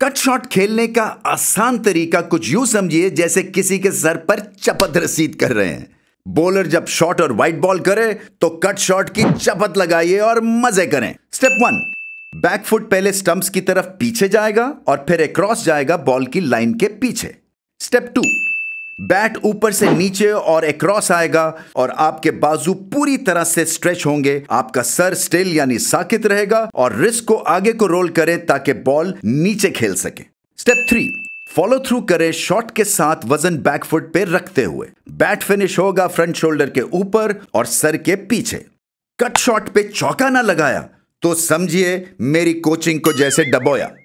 cut shot खेलने का आसान तरीका कुछ यूं समझिए जैसे किसी के सर पर चपत रसीद कर रहे हैं बॉलर जब शॉट और व्हाइट बॉल करे तो कट शॉट की चपत लगाइए और मजे करें स्टेप वन बैक फुट पहले स्टंप्स की तरफ पीछे जाएगा और फिर एक्रॉस जाएगा बॉल की लाइन के पीछे स्टेप टू बैट ऊपर से नीचे और एक आएगा और आपके बाजू पूरी तरह से स्ट्रेच होंगे आपका सर स्टिल यानी साकित रहेगा और रिस्क को आगे को रोल करें ताकि बॉल नीचे खेल सके स्टेप थ्री फॉलो थ्रू करें शॉट के साथ वजन बैकफुट पे रखते हुए बैट फिनिश होगा फ्रंट शोल्डर के ऊपर और सर के पीछे कट शॉट पे चौका ना लगाया तो समझिए मेरी कोचिंग को जैसे डबोया